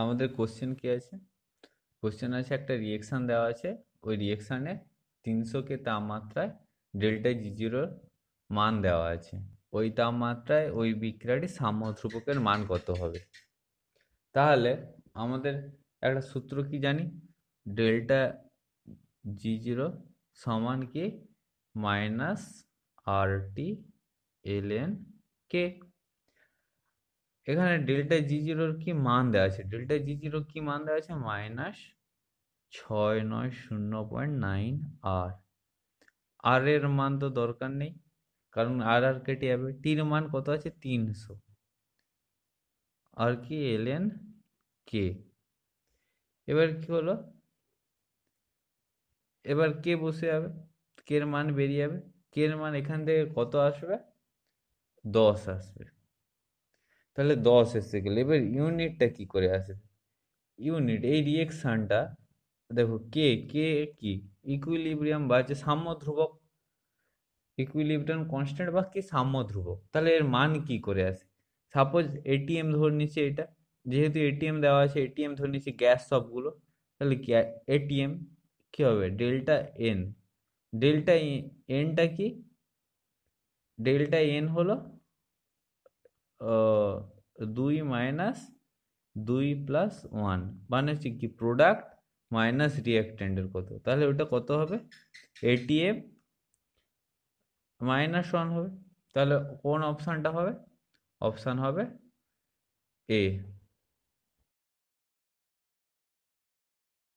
আমাদের কোশ্চেন কি আছে কোশ্চেন আছে একটা রিয়েকশান দেওয়া আছে ওই রিয়েকশানে তিনশো কে তাপমাত্রায় ডেল্টা জি জিরোর মান দেওয়া আছে ওই তাপমাত্রায় ওই বিক্রিয়াটি ধ্রুবকের মান কত হবে তাহলে আমাদের একটা সূত্র কি জানি ডেল্টা জি জিরো সমান কি মাইনাস আর টি এল এন কে এখানে ডেল্টা জি জিরোর কি মান দেওয়া আছে ডেল্টা জি জিরোর কি মান দেওয়া আছে মাইনাস ছয় নয় শূন্য পয়েন্ট নাইন আর আর এর মান তো দরকার নেই কারণ আর আর কেটে যাবে টির মান কত আছে তিনশো আর কি এলেন কে এবার কি হলো এবার কে বসে যাবে কের মান বেরিয়ে যাবে কের মান এখান থেকে কত আসবে দশ আসবে তাহলে দশ এসে গেল এবার ইউনিটটা কি করে আসে ইউনিট এই রিয়েকশানটা দেখো কে কে কি ইকুইলিব্রিয়াম বা যে সাম্য ধ্রুবক ইকুইলিব্রিয়াম কনস্ট্যান্ট বা কি সাম্য ধ্রুবক তাহলে এর মান কি করে আসে সাপোজ এটিএম ধরে নিচ্ছে এটা যেহেতু এটিএম দেওয়া আছে এটিএম ধরে নিচ্ছে গ্যাস সবগুলো তাহলে কি এটিএম কি হবে ডেল্টা এন ডেল্টা এনটা কি ডেল্টা এন হলো দুই মাইনাস দুই প্লাস ওয়ান মানে হচ্ছে কি প্রোডাক্ট মাইনাস রিয়াক্ট্যান্টের কত তাহলে ওটা কত হবে এটিএম মাইনাস ওয়ান হবে তাহলে কোন অপশানটা হবে অপশান হবে এ